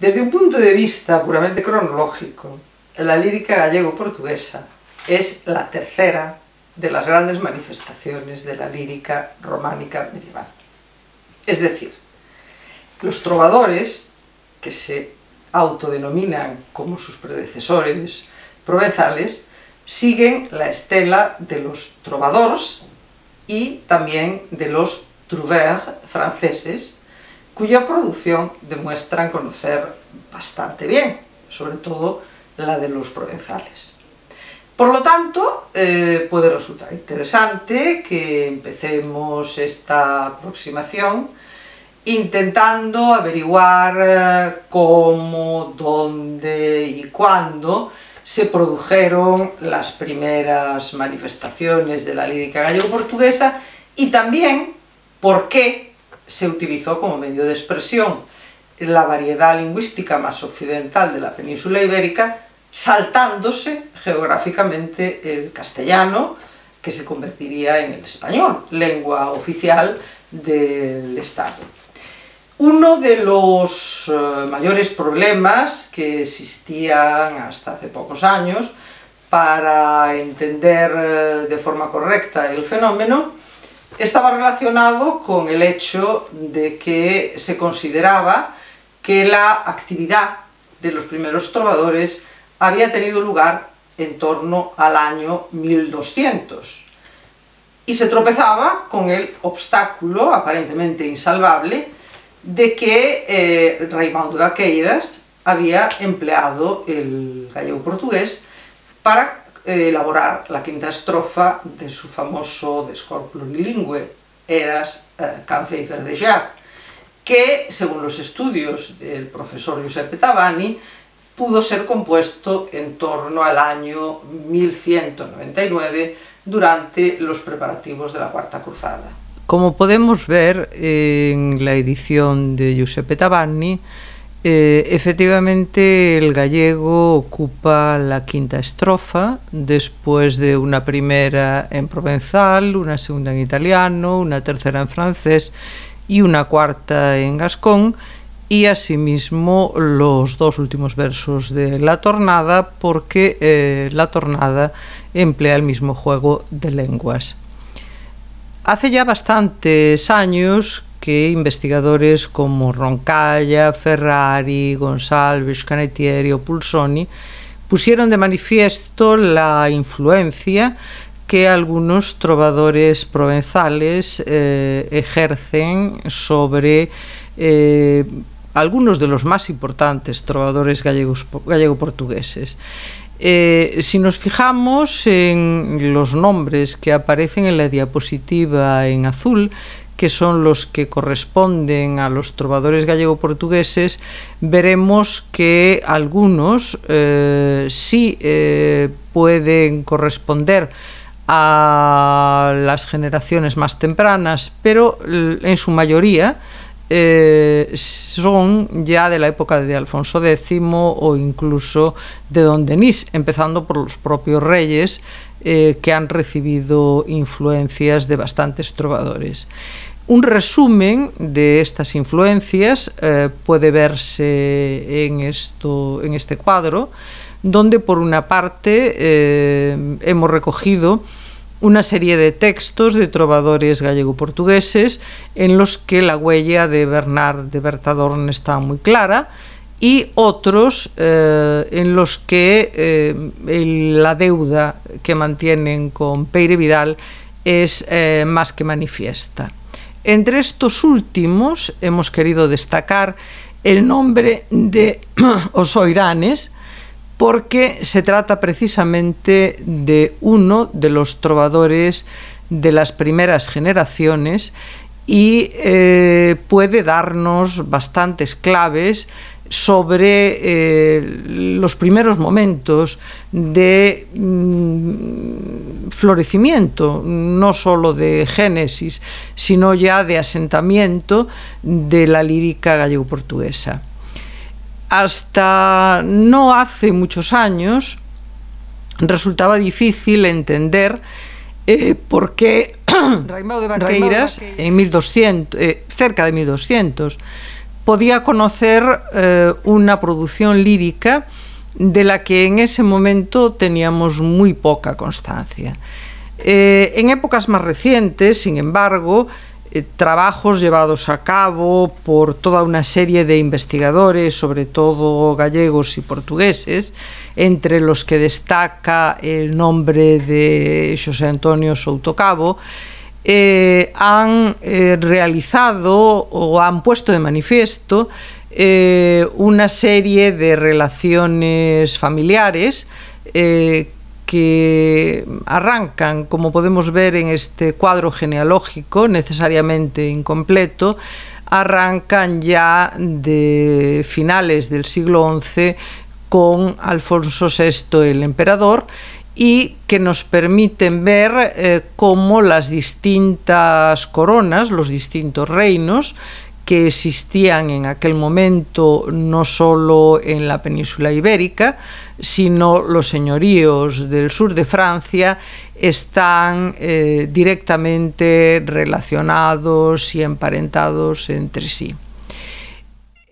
Desde un punto de vista puramente cronológico, la lírica gallego-portuguesa es la tercera de las grandes manifestaciones de la lírica románica medieval. Es decir, los trovadores, que se autodenominan como sus predecesores provenzales, siguen la estela de los trovadores y también de los trouvères franceses, cuya producción demuestran conocer bastante bien, sobre todo la de los provenzales. Por lo tanto, eh, puede resultar interesante que empecemos esta aproximación intentando averiguar eh, cómo, dónde y cuándo se produjeron las primeras manifestaciones de la lírica gallego-portuguesa y también por qué se utilizó como medio de expresión la variedad lingüística más occidental de la península ibérica, saltándose geográficamente el castellano, que se convertiría en el español, lengua oficial del Estado. Uno de los eh, mayores problemas que existían hasta hace pocos años para entender eh, de forma correcta el fenómeno estaba relacionado con el hecho de que se consideraba que la actividad de los primeros trovadores había tenido lugar en torno al año 1200 y se tropezaba con el obstáculo aparentemente insalvable de que eh, Raimundo de Vaqueiras había empleado el gallego portugués para eh, elaborar la quinta estrofa de su famoso descor plurilingüe, Eras eh, canfei de que, según los estudios del profesor Giuseppe Tavani, pudo ser compuesto en torno al año 1199 durante los preparativos de la Cuarta Cruzada. Como podemos ver eh, en la edición de Giuseppe Tavani, eh, efectivamente, el gallego ocupa la quinta estrofa, después de una primera en provenzal, una segunda en italiano, una tercera en francés y una cuarta en gascón, y asimismo los dos últimos versos de la tornada, porque eh, la tornada emplea el mismo juego de lenguas. Hace ya bastantes años que investigadores como Roncalla, Ferrari, González Canetieri o Pulsoni pusieron de manifiesto la influencia que algunos trovadores provenzales eh, ejercen sobre eh, algunos de los más importantes trovadores gallego-portugueses. Eh, si nos fijamos en los nombres que aparecen en la diapositiva en azul, que son los que corresponden a los trovadores gallego-portugueses, veremos que algunos eh, sí eh, pueden corresponder a las generaciones más tempranas, pero en su mayoría eh, son ya de la época de Alfonso X o incluso de Don Denis, empezando por los propios reyes eh, que han recibido influencias de bastantes trovadores. Un resumen de estas influencias eh, puede verse en este cuadro, donde por una parte hemos recogido una serie de textos de trovadores gallego-portugueses en los que la huella de Bernard de Bertadorn está muy clara y otros eh, en los que eh, la deuda que mantienen con Peire Vidal es eh, más que manifiesta. Entre estos últimos hemos querido destacar el nombre de Osoiranes, porque se trata precisamente de uno de los trovadores de las primeras generaciones y eh, puede darnos bastantes claves sobre eh, los primeros momentos de mm, florecimiento, no sólo de génesis, sino ya de asentamiento de la lírica gallego-portuguesa hasta no hace muchos años resultaba difícil entender eh, por qué Raimundo de Vaqueiras, en 1200, eh, cerca de 1200, podía conocer eh, una producción lírica de la que en ese momento teníamos muy poca constancia. en épocas más recientes, sin embargo, eh, trabajos llevados a cabo por toda una serie de investigadores, sobre todo gallegos y portugueses, entre los que destaca el nombre de José Antonio Soutocabo, eh, han eh, realizado o han puesto de manifiesto una serie de relaciones familiares que arrancan, como podemos ver en este cuadro genealógico, necesariamente incompleto, arrancan ya de finales del siglo XI con Alfonso VI el emperador y que nos permiten ver eh, cómo las distintas coronas, los distintos reinos que existían en aquel momento no solo en la península ibérica, sino los señoríos del sur de Francia están eh, directamente relacionados y emparentados entre sí.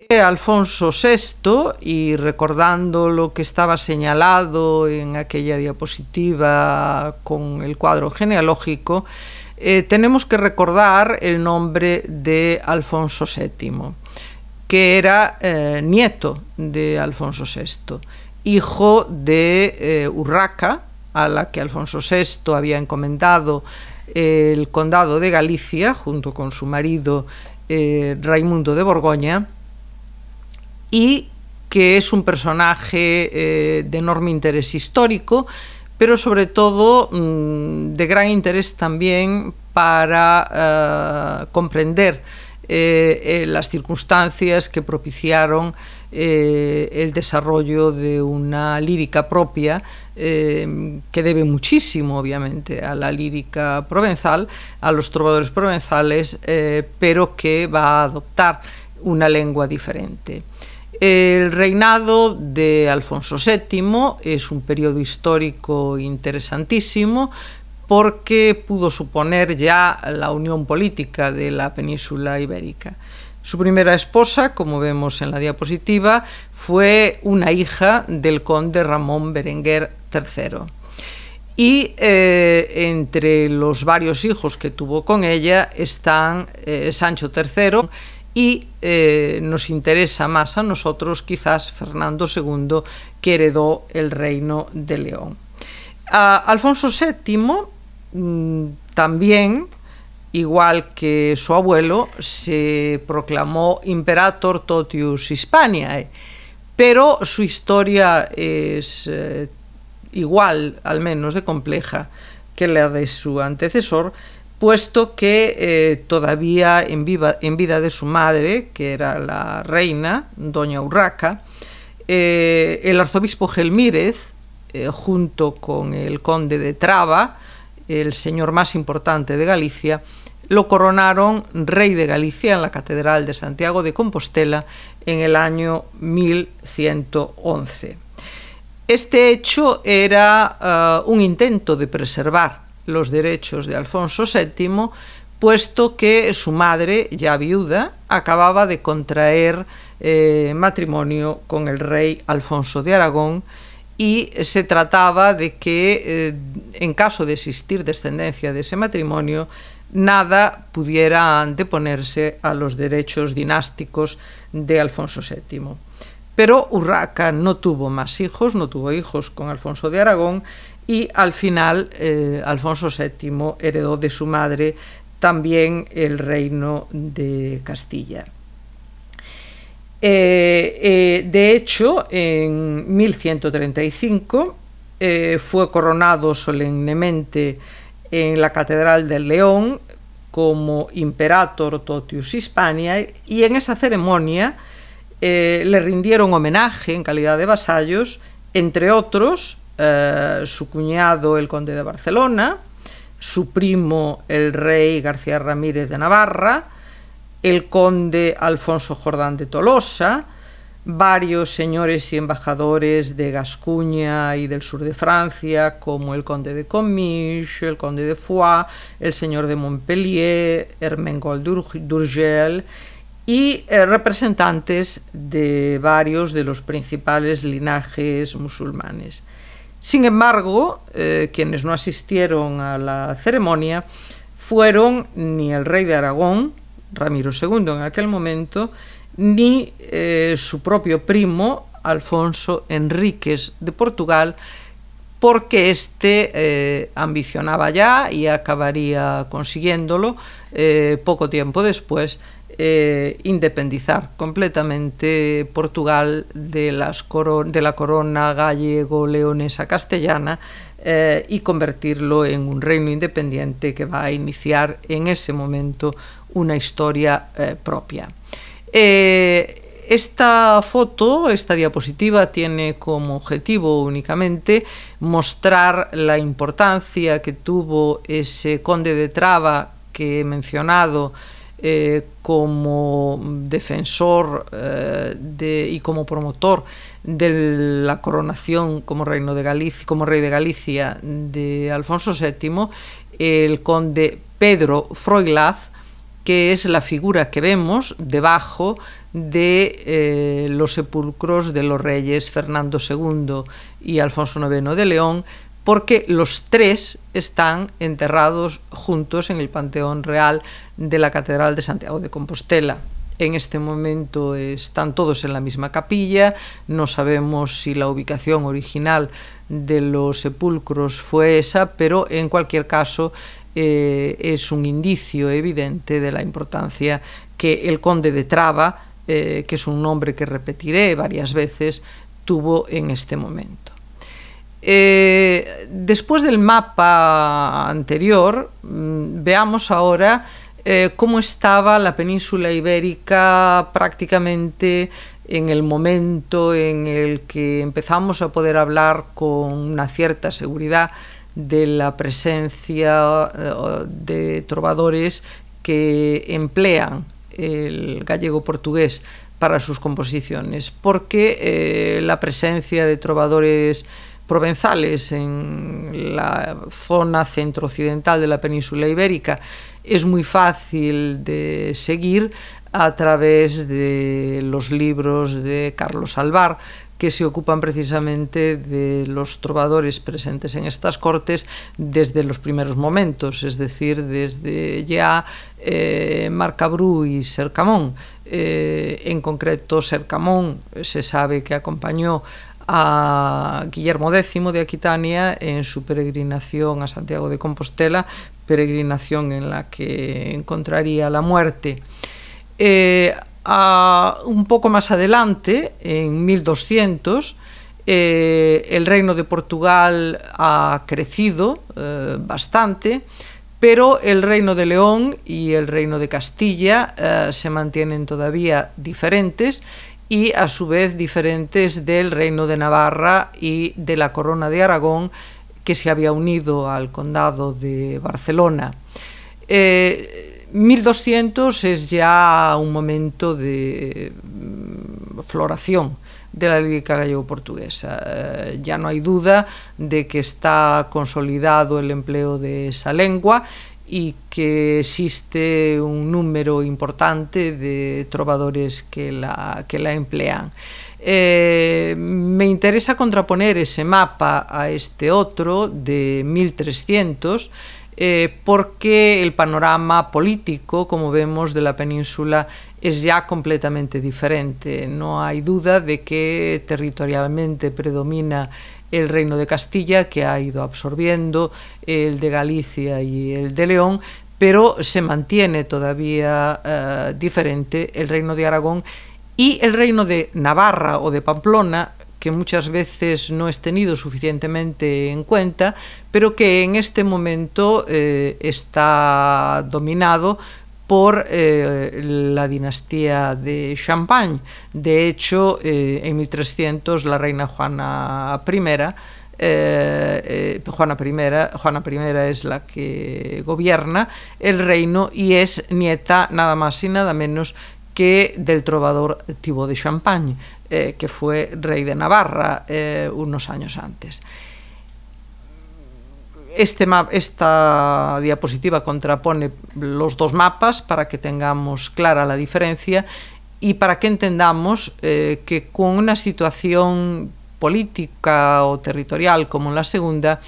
Eh, Alfonso VI, y recordando lo que estaba señalado en aquella diapositiva con el cuadro genealógico, eh, tenemos que recordar el nombre de Alfonso VII, que era eh, nieto de Alfonso VI, hijo de eh, Urraca, a la que Alfonso VI había encomendado el condado de Galicia, junto con su marido Raimundo de Borgoña, y que es un personaje de enorme interés histórico, pero sobre todo mm, de gran interés también para eh, comprender eh, eh, las circunstancias que propiciaron el desarrollo de una lírica propia que debe muchísimo, obviamente, a la lírica provenzal, a los trovadores provenzales, pero que va a adoptar una lengua diferente. El reinado de Alfonso VII es un periodo histórico interesantísimo porque pudo suponer ya la unión política de la península ibérica. Su primera esposa, como vemos en la diapositiva, fue una hija del conde Ramón Berenguer III. Y eh, entre los varios hijos que tuvo con ella están eh, Sancho III, y eh, nos interesa más a nosotros quizás Fernando II que heredó el reino de León. Alfonso VII mm, también, igual que su abuelo, se proclamó Imperator Totius Hispaniae, pero su historia es eh, igual, al menos de compleja, que la de su antecesor, puesto que eh, todavía en, vida de su madre, que era la reina, doña Urraca, eh, el arzobispo Gelmírez, eh, junto con el conde de Traba, el señor más importante de Galicia, lo coronaron rey de Galicia en la Catedral de Santiago de Compostela en el año 1111. Este hecho era un intento de preservar los derechos de Alfonso VII, puesto que su madre, ya viuda, acababa de contraer eh, matrimonio con el rey Alfonso de Aragón y se trataba de que, eh, en caso de existir descendencia de ese matrimonio, nada pudiera anteponerse a los derechos dinásticos de Alfonso VII. Pero Urraca no tuvo más hijos, no tuvo hijos con Alfonso de Aragón y al final eh, Alfonso VII heredó de su madre también el reino de Castilla. Eh, eh, de hecho, en 1135 fue coronado solemnemente en la Catedral del León como Imperator Totius Hispania y en esa ceremonia le rindieron homenaje en calidad de vasallos, entre otros, eh, su cuñado el conde de Barcelona, su primo el rey García Ramírez de Navarra, el conde Alfonso Jordán de Tolosa, varios señores y embajadores de Gascuña y del sur de Francia, como el conde de Comiche, el conde de Foix, el señor de Montpellier, Hermengol d'Urgel y eh, representantes de varios de los principales linajes musulmanes. Sin embargo, eh, quienes no asistieron a la ceremonia fueron ni el rey de Aragón, Ramiro II en aquel momento, ni eh, su propio primo, Alfonso Enríquez de Portugal, porque éste eh, ambicionaba ya y acabaría consiguiéndolo poco tiempo después eh, independizar completamente Portugal de, la corona gallego-leonesa castellana eh, y convertirlo en un reino independiente que va a iniciar en ese momento una historia eh, propia. Esta foto, esta diapositiva, tiene como objetivo únicamente mostrar la importancia que tuvo ese conde de Traba que he mencionado eh, como defensor eh, y como promotor de la coronación como de Galicia, como rey de Galicia de Alfonso VII, el conde Pedro Froilaz, que es la figura que vemos debajo de eh, los sepulcros de los reyes Fernando II y Alfonso IX de León, porque los tres están enterrados juntos en el Panteón Real de la Catedral de Santiago de Compostela. En este momento están todos en la misma capilla, no sabemos si la ubicación original de los sepulcros fue esa, pero en cualquier caso eh, es un indicio evidente de la importancia que el conde de Traba, eh, que es un nombre que repetiré varias veces, tuvo en este momento. Eh, después del mapa anterior, mm, veamos ahora eh, cómo estaba la península ibérica prácticamente en el momento en el que empezamos a poder hablar con una cierta seguridad de la presencia eh, de trovadores que emplean el gallego portugués para sus composiciones, porque la presencia de trovadores provenzales en la zona centro-occidental de la península ibérica es muy fácil de seguir a través de los libros de Carlos Alvar, que se ocupan precisamente de los trovadores presentes en estas cortes desde los primeros momentos, es decir, desde ya eh, Marcabru y Sercamón. Eh, en concreto, Sercamón eh, se sabe que acompañó a Guillermo X de Aquitania en su peregrinación a Santiago de Compostela, peregrinación en la que encontraría la muerte. Eh, un poco más adelante, en 1200, eh, el reino de Portugal ha crecido eh, bastante, pero el reino de León y el reino de Castilla se mantienen todavía diferentes y a su vez diferentes del Reino de Navarra y de la Corona de Aragón que se había unido al condado de Barcelona. 1200 eh, es ya un momento de mm, floración de la lírica gallego-portuguesa. Eh, ya no hay duda de que está consolidado el empleo de esa lengua y que existe un número importante de trovadores que la, emplean. Eh, me interesa contraponer ese mapa a este otro de 1300 eh, porque el panorama político, como vemos, de la península es ya completamente diferente. No hay duda de que territorialmente predomina el Reino de Castilla, que ha ido absorbiendo, el de Galicia y el de León, pero se mantiene todavía eh, diferente el Reino de Aragón y el Reino de Navarra o de Pamplona, que muchas veces no es tenido suficientemente en cuenta, pero que en este momento eh, está dominado por eh, la dinastía de Champagne. De hecho, eh, en 1300 la reina Juana I, eh, Juana I, Juana I es la que gobierna el reino y es nieta nada más y nada menos que del trovador Thibaut de Champagne, que fue rey de Navarra unos años antes. Este esta diapositiva contrapone los dos mapas para que tengamos clara la diferencia y para que entendamos eh, que con una situación política o territorial como la segunda,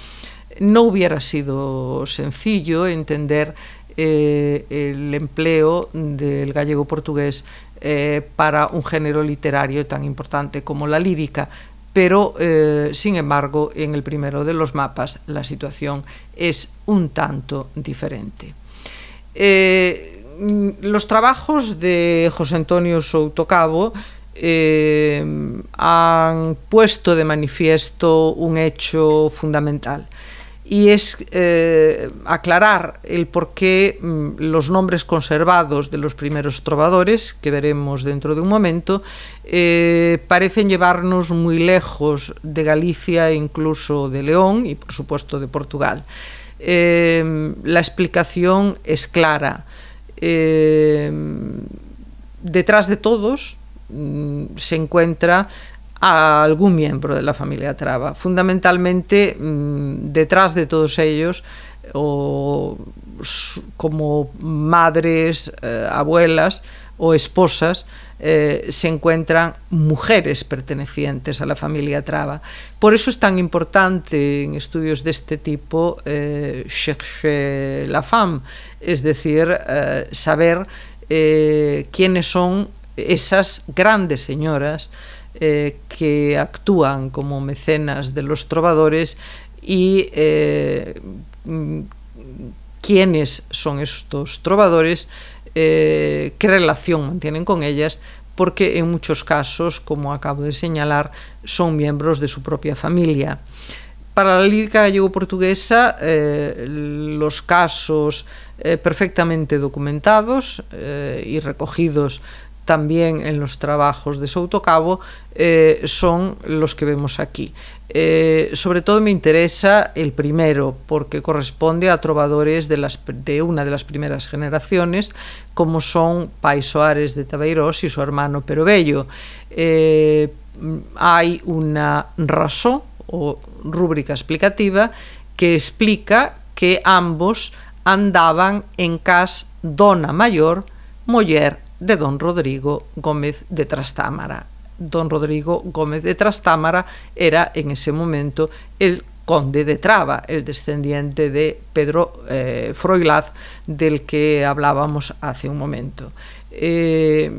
no hubiera sido sencillo entender eh, el empleo del gallego portugués eh, para un género literario tan importante como la lírica pero eh, sin embargo en el primero de los mapas la situación es un tanto diferente. Eh, los trabajos de José Antonio Soutocabo eh, han puesto de manifiesto un hecho fundamental y es eh, aclarar el por qué mm, los nombres conservados de los primeros trovadores, que veremos dentro de un momento, eh, parecen llevarnos muy lejos de Galicia e incluso de León y por supuesto de Portugal. Eh, la explicación es clara. detrás de todos mm, se encuentra a algún miembro de la familia Traba. Fundamentalmente, mm, detrás de todos ellos, o como madres, eh, abuelas o esposas, eh, se encuentran mujeres pertenecientes a la familia Traba. Por eso es tan importante en estudios de este tipo eh, la femme, es decir, eh, saber quiénes son esas grandes señoras eh, que actúan como mecenas de los trovadores y eh, mm, quiénes son estos trovadores, eh, qué relación mantienen con ellas, porque en muchos casos, como acabo de señalar, son miembros de su propia familia. Para la lírica gallego-portuguesa, los casos perfectamente documentados y recogidos también en los trabajos de Soutocabo eh, son los que vemos aquí. Eh, sobre todo me interesa el primero, porque corresponde a trovadores de, las, de una de las primeras generaciones, como son Pais Soares de Tabeirós y su hermano Perobello. Eh, hay una razón o rúbrica explicativa que explica que ambos andaban en cas dona mayor, Moller, de don Rodrigo Gómez de Trastámara. Don Rodrigo Gómez de Trastámara era en ese momento el conde de Traba, el descendiente de Pedro eh, Froilaz, del que hablábamos hace un momento. Eh,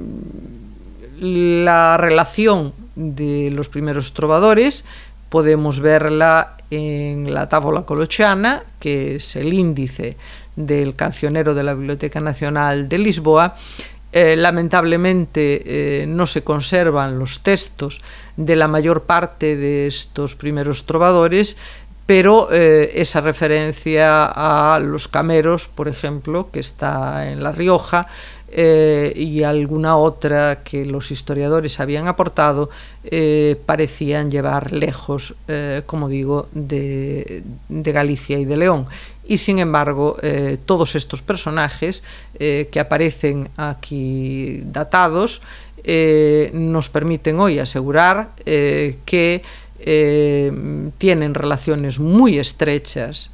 la relación de los primeros trovadores podemos verla en la Tábola Colochana, que es el índice del cancionero de la Biblioteca Nacional de Lisboa, eh, lamentablemente eh, no se conservan los textos de la mayor parte de estos primeros trovadores, pero eh, esa referencia a los cameros, por ejemplo, que está en La Rioja, y alguna otra que los historiadores habían aportado parecían llevar lejos, como digo, de Galicia y de León y sin embargo eh, todos estos personajes eh, que aparecen aquí datados eh, nos permiten hoy asegurar que tienen relaciones muy estrechas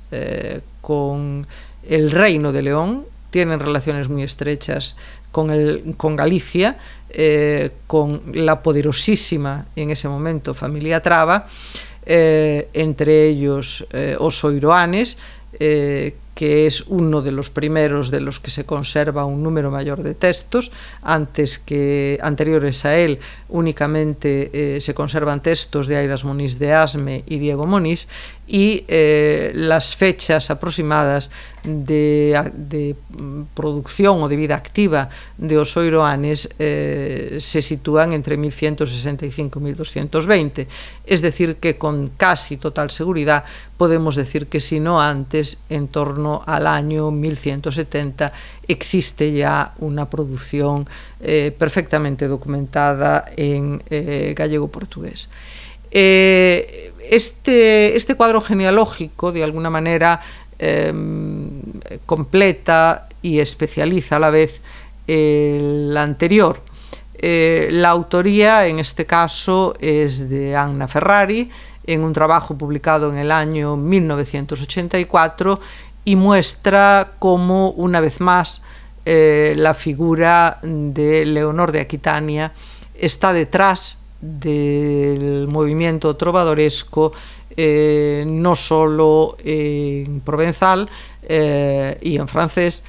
con el Reino de León, tienen relaciones muy estrechas con, con Galicia, con la poderosísima en ese momento familia Traba, entre ellos Osoiroanes, eh, que es uno de los primeros de los que se conserva un número mayor de textos, antes que anteriores a él únicamente eh, se conservan textos de Airas Moniz de Asme y Diego Moniz, y eh, las fechas aproximadas de, producción o de vida activa de Osoiro eh, se sitúan entre 1165 y 1220, es decir que con casi total seguridad podemos decir que si no antes en torno al año 1170 existe ya una producción eh, perfectamente documentada en eh, gallego-portugués. Eh, este, este cuadro genealógico, de alguna manera, em, completa y especializa a la vez el anterior. la autoría, en este caso, es de Anna Ferrari, en un trabajo publicado en el año 1984 y muestra cómo, una vez más, eh, la figura de Leonor de Aquitania está detrás del movimiento trovadoresco, eh, no solo en provenzal eh, y en francés,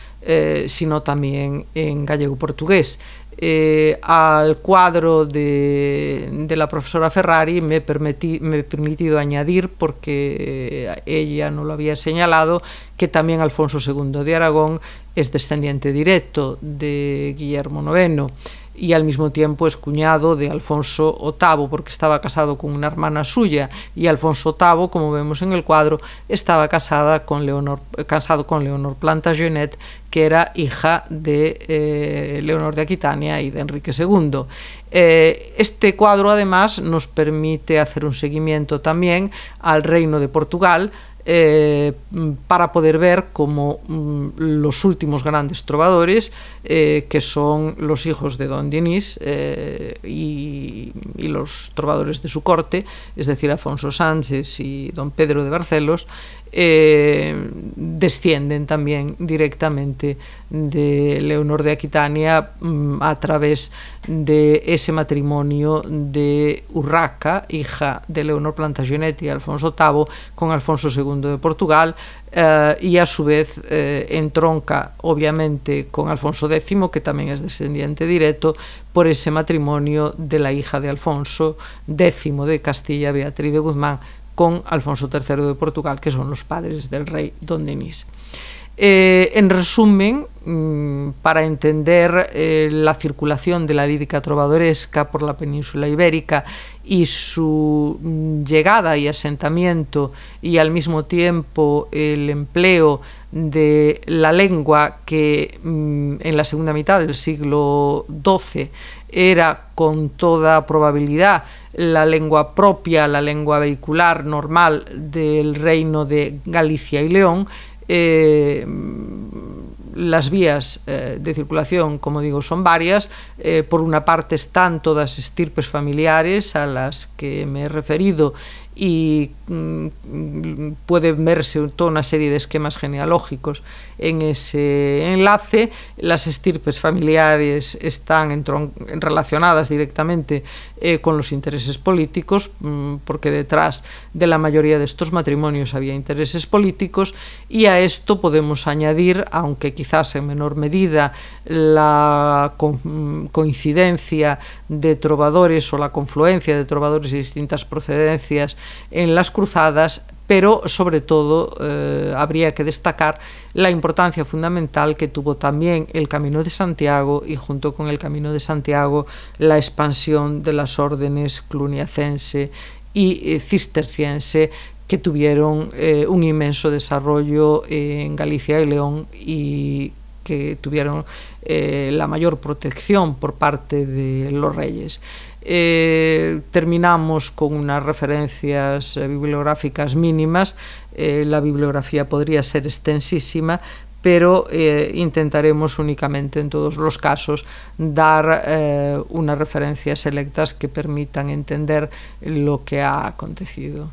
sino también en gallego-portugués. Eh, al cuadro de, la profesora Ferrari me, permití, me he permitido añadir, porque eh, ella no lo había señalado, que también Alfonso II de Aragón es descendiente directo de Guillermo IX y al mismo tiempo es cuñado de Alfonso VIII porque estaba casado con una hermana suya y Alfonso VIII, como vemos en el cuadro, estaba casada con Leonor, eh, casado con Leonor Plantagenet, que era hija de eh, Leonor de Aquitania y de Enrique II. Eh, este cuadro además nos permite hacer un seguimiento también al reino de Portugal, eh, para poder ver como mm, los últimos grandes trovadores, eh, que son los hijos de Don Dionís eh, y, y, los trovadores de su corte, es decir, Afonso Sánchez y Don Pedro de Barcelos, Eh, descienden también directamente de Leonor de Aquitania mm, a través de ese matrimonio de Urraca, hija de Leonor Plantagenet y Alfonso VIII, con Alfonso II de Portugal, eh, y a su vez eh, entronca, obviamente, con Alfonso X, que también es descendiente directo, por ese matrimonio de la hija de Alfonso X de Castilla, Beatriz de Guzmán, con Alfonso III de Portugal, que son los padres del rey don Denis. Eh, en resumen, mm, para entender eh, la circulación de la lírica trovadoresca por la península ibérica y su mm, llegada y asentamiento y al mismo tiempo el empleo de la lengua que mm, en la segunda mitad del siglo XII era con toda probabilidad la lengua propia, la lengua vehicular normal del reino de Galicia y León, eh, las vías eh, de circulación, como digo, son varias. Eh, por una parte están todas estirpes familiares a las que me he referido y mm, puede verse toda una serie de esquemas genealógicos en ese enlace. Las estirpes familiares están relacionadas directamente eh, con los intereses políticos, mm, porque detrás de la mayoría de estos matrimonios había intereses políticos, y a esto podemos añadir, aunque quizás en menor medida, la coincidencia de trovadores o la confluencia de trovadores de distintas procedencias en las cruzadas, pero sobre todo eh, habría que destacar la importancia fundamental que tuvo también el Camino de Santiago y junto con el Camino de Santiago la expansión de las órdenes cluniacense y eh, cisterciense que tuvieron eh, un inmenso desarrollo en Galicia y León y que tuvieron la mayor protección por parte de los reyes. eh, terminamos con unas referencias eh, bibliográficas mínimas. Eh, la bibliografía podría ser extensísima, pero eh, intentaremos únicamente en todos los casos dar eh, unas referencias selectas que permitan entender lo que ha acontecido.